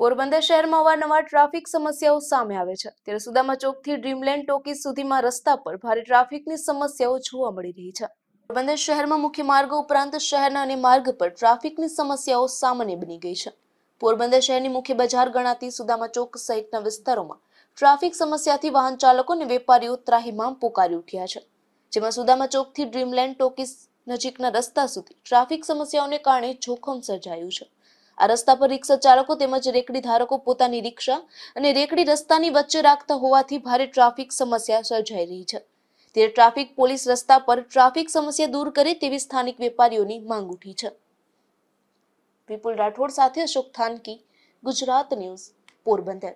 પોરબંદર શહેરમાં અવારનવાર ટ્રાફિક સમસ્યાઓ સામે આવે છે ત્યારે સુદામા ચોકથી ડ્રીમલેન્ડ ટોકીઝ સુધીમાં રસ્તા પર ભારે ટ્રાફિકની સમસ્યાઓ જોવા મળી રહી છે પોરબંદર શહેરમાં મુખ્ય માર્ગો ઉપરાંત શહેરના અને માર્ગ પર ટ્રાફિકની સમસ્યાઓ સામાન્ય બની ગઈ છે પોરબંદર શહેરની મુખ્ય બજાર ગણાતી સુદામા ચોક સહિતના વિસ્તારોમાં ટ્રાફિક સમસ્યાથી વાહન ચાલકો અને વેપારીઓ ત્રાહીમામ પોકારી ઉઠ્યા છે જેમાં સુદામા ચોકથી ડ્રીમલેન્ડ ટોકીઝ નજીકના રસ્તા સુધી ટ્રાફિક સમસ્યાઓને કારણે જોખમ સર્જાયું છે આ રસ્તા પર રિક્ષા ચાલકો તેમજ રેકડી ધારકો પોતાની રિક્ષા અને રેકડી રસ્તાની વચ્ચે રાખતા હોવાથી ભારે ટ્રાફિક સમસ્યા સર્જાઈ રહી છે ત્યારે ટ્રાફિક પોલીસ રસ્તા પર ટ્રાફિક સમસ્યા દૂર કરે તેવી સ્થાનિક વેપારીઓની માંગ ઉઠી છે વિપુલ રાઠોડ સાથે અશોક થાનકી ગુજરાત ન્યૂઝ પોરબંદર